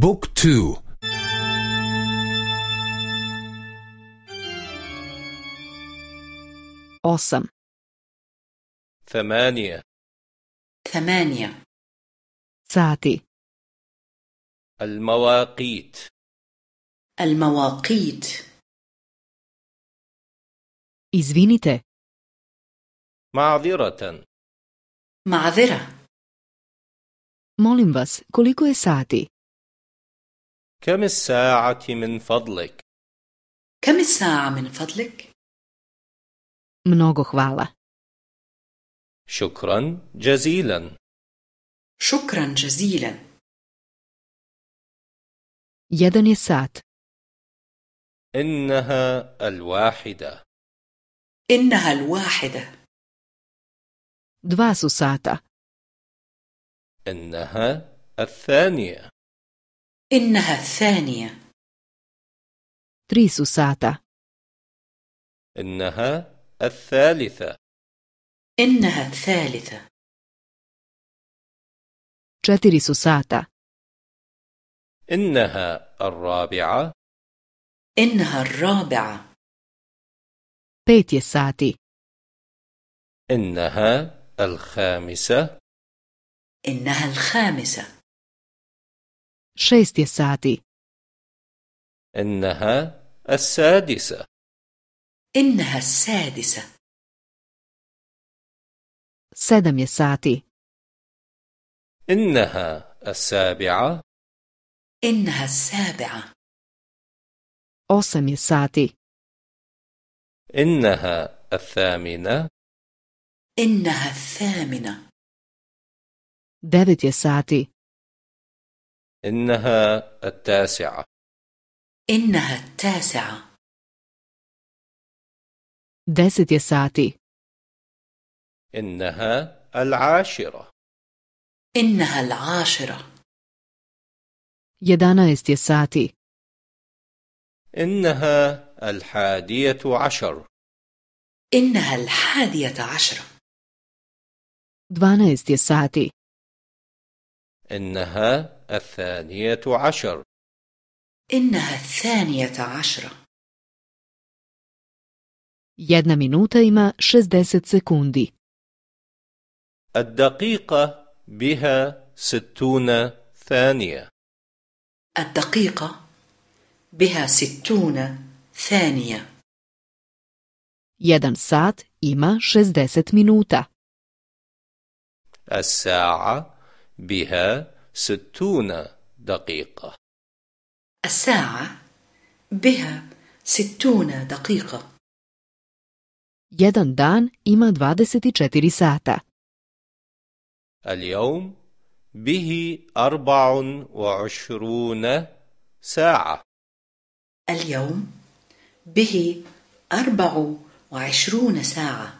بوك تو أوسم ثمانية ثمانية ساعتي المواقيت المواقيت Izvinite. Ma'dhiratan. Ma'dhira. Molim vas, koliko je sati? كم الساعة من فضلك؟ كم الساعة من فضلك؟ Mnogo hvala. شكرا جزيلا. شكرا جزيلا. يدن je إنها الواحدة. إنها الواحدة. دواسو su إنها الثانية. إنها الثانية تريسوساتا إنها الثالثة إنها الثالثة تشاتريسوساتا إنها الرابعة إنها الرابعة بيتيساتي إنها الخامسة إنها الخامسة 6 je sati. إنها السادسة إنها السادسة sedam je sati. إنها السابعة إنها السابعة osam je sati. إنها الثامنة إنها الثامنة devet je sati. إنها التاسعة إنها التاسعة دست je إنها العاشرة إنها العاشرة يدانا je sati. إنها الحادية عشر إنها الحادية عشر دوانا je sati. إنها الثانية عشر إنها الثانية عشرة Jedna minuta ima 60 sekundi. الدقيقة بها ستون ثانية الدقيقة بها ستون ثانية Jedan sat ima 60 minuta. الساعة بها ستون دقيقة الساعة بها ستون دقيقة دان إما دوادستي 24 sata. اليوم به وعشرون ساعة. اليوم به وعشرون ساعة.